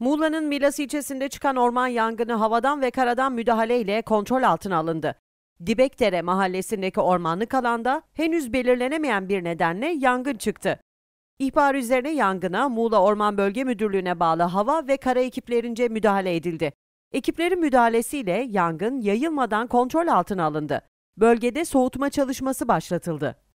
Muğla'nın Milas ilçesinde çıkan orman yangını havadan ve karadan müdahaleyle kontrol altına alındı. Dibekdere mahallesindeki ormanlık alanda henüz belirlenemeyen bir nedenle yangın çıktı. İhbar üzerine yangına Muğla Orman Bölge Müdürlüğü'ne bağlı hava ve kara ekiplerince müdahale edildi. Ekiplerin müdahalesiyle yangın yayılmadan kontrol altına alındı. Bölgede soğutma çalışması başlatıldı.